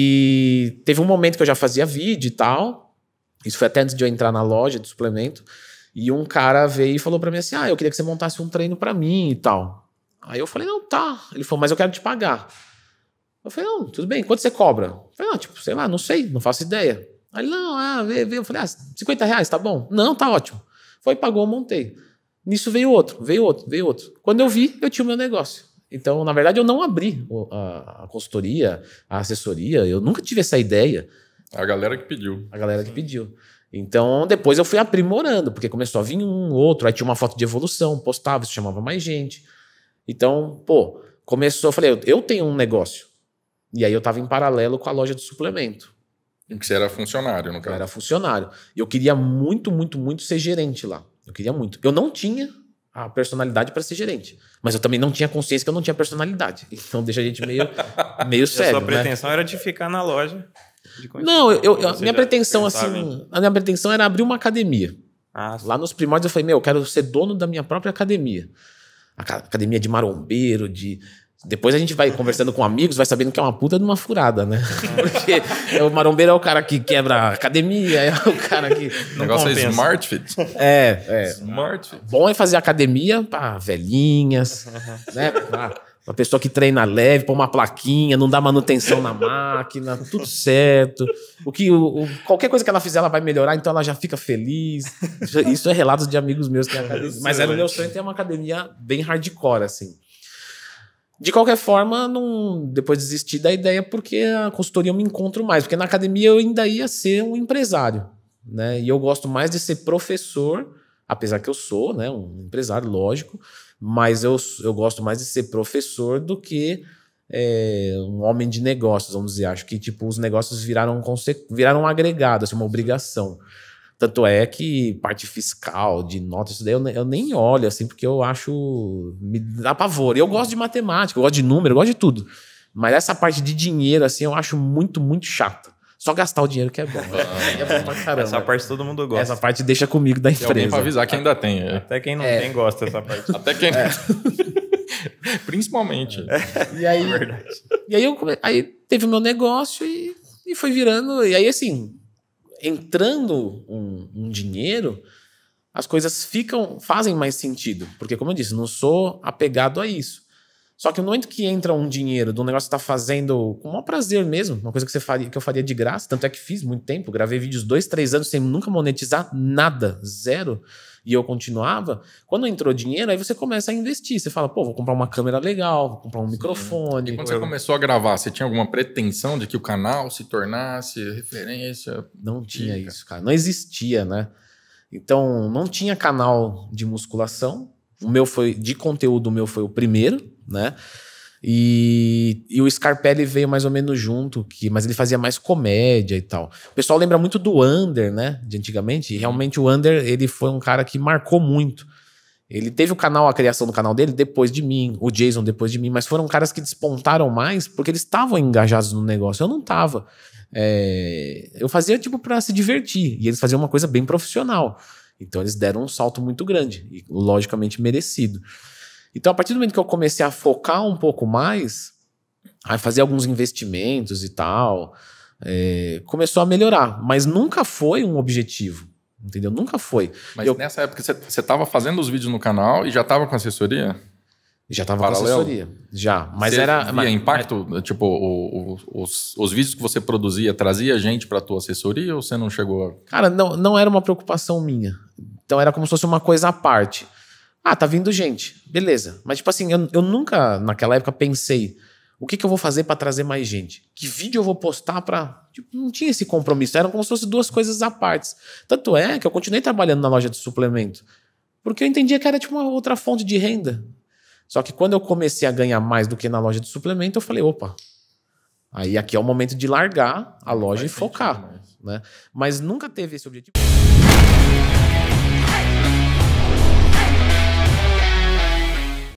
E teve um momento que eu já fazia vídeo e tal. Isso foi até antes de eu entrar na loja de suplemento. E um cara veio e falou para mim assim: Ah, eu queria que você montasse um treino para mim e tal. Aí eu falei: Não, tá. Ele falou: Mas eu quero te pagar. Eu falei: Não, tudo bem. Quanto você cobra? Eu falei: Não, ah, tipo, sei lá, não sei, não faço ideia. Aí ele: Não, ah, veio Eu falei: Ah, 50 reais, tá bom? Não, tá ótimo. Foi, pagou, montei. Nisso veio outro, veio outro, veio outro. Quando eu vi, eu tinha o meu negócio. Então, na verdade, eu não abri a, a consultoria, a assessoria, eu nunca tive essa ideia. A galera que pediu. A galera que pediu. Então, depois eu fui aprimorando, porque começou a vir um, outro, aí tinha uma foto de evolução, postava, isso chamava mais gente. Então, pô, começou, eu falei, eu tenho um negócio. E aí eu estava em paralelo com a loja de suplemento. Em que você era funcionário, no caso. Eu era funcionário. E eu queria muito, muito, muito ser gerente lá. Eu queria muito. Eu não tinha a personalidade para ser gerente. Mas eu também não tinha consciência que eu não tinha personalidade. Então deixa a gente meio, meio sério. A sua né? pretensão né? era de ficar na loja. Não, eu, eu minha pretensão assim, em... a minha pretensão era abrir uma academia. Ah, Lá nos primórdios eu falei, meu, eu quero ser dono da minha própria academia. Academia de marombeiro, de depois a gente vai conversando com amigos, vai sabendo que é uma puta de uma furada, né? Porque é, o marombeiro é o cara que quebra a academia, é o cara que. o negócio compensa. é smart fit. É, é. Smart fit. Bom é fazer academia para velhinhas, né? Pra, uma pessoa que treina leve, põe uma plaquinha, não dá manutenção na máquina, tudo certo. O que o, o, qualquer coisa que ela fizer, ela vai melhorar, então ela já fica feliz. Isso é relatos de amigos meus que é academia. Mas era é, o meu sonho ter uma academia bem hardcore, assim. De qualquer forma, não, depois desisti da ideia porque a consultoria eu me encontro mais, porque na academia eu ainda ia ser um empresário, né? E eu gosto mais de ser professor, apesar que eu sou, né, um empresário, lógico, mas eu, eu gosto mais de ser professor do que é, um homem de negócios, vamos dizer. Acho que tipo os negócios viraram, viraram um agregado, assim, uma obrigação. Tanto é que parte fiscal, de notas, isso daí eu, eu, nem olho, assim, porque eu acho. me dá pavor. E eu gosto de matemática, eu gosto de número, eu gosto de tudo. Mas essa parte de dinheiro, assim, eu acho muito, muito chata. Só gastar o dinheiro que é bom. Ah, é bom pra caramba. Essa parte todo mundo gosta. Essa parte deixa comigo da empresa. Tem alguém pra avisar que ainda tem. É. Até quem não é. tem gosta dessa parte. Até quem é. Principalmente. É. E aí, é e aí, eu, aí teve o meu negócio e, e foi virando. E aí, assim, entrando um, um dinheiro, as coisas ficam, fazem mais sentido. Porque, como eu disse, não sou apegado a isso. Só que no momento que entra um dinheiro de um negócio que você tá fazendo com o maior prazer mesmo, uma coisa que, você faria, que eu faria de graça, tanto é que fiz muito tempo, gravei vídeos dois, três anos sem nunca monetizar nada, zero e eu continuava, quando entrou dinheiro, aí você começa a investir. Você fala, pô, vou comprar uma câmera legal, vou comprar um Sim. microfone. E quando você começou a gravar, você tinha alguma pretensão de que o canal se tornasse referência? Não tinha isso, cara. Não existia, né? Então, não tinha canal de musculação. O meu foi, de conteúdo, o meu foi o primeiro, né? E e, o Scarpelli veio mais ou menos junto, que, mas ele fazia mais comédia e tal. O pessoal lembra muito do Under, né? De antigamente. E uhum. realmente o Under, ele foi um cara que marcou muito. Ele teve o canal, a criação do canal dele depois de mim, o Jason depois de mim, mas foram caras que despontaram mais porque eles estavam engajados no negócio. Eu não tava. É, eu fazia tipo para se divertir e eles faziam uma coisa bem profissional. Então eles deram um salto muito grande e logicamente merecido. Então a partir do momento que eu comecei a focar um pouco mais, a fazer alguns investimentos e tal, é, começou a melhorar, mas nunca foi um objetivo. Entendeu? Nunca foi. Mas eu, nessa época você estava fazendo os vídeos no canal e já estava com assessoria? Já estava com assessoria. Já. Mas era. Via mas, impacto? Mas, tipo, o, o, os, os vídeos que você produzia trazia gente para tua assessoria ou você não chegou a... Cara, não, não era uma preocupação minha. Então era como se fosse uma coisa à parte. Ah, tá vindo gente. Beleza. Mas, tipo assim, eu, eu nunca, naquela época, pensei o que, que eu vou fazer para trazer mais gente? Que vídeo eu vou postar para. Tipo, não tinha esse compromisso, eram como se fossem duas coisas à parte. Tanto é que eu continuei trabalhando na loja de suplemento, porque eu entendia que era tipo uma outra fonte de renda. Só que quando eu comecei a ganhar mais do que na loja de suplemento, eu falei: opa, aí aqui é o momento de largar a loja Vai e focar. Né? Mas nunca teve esse objetivo.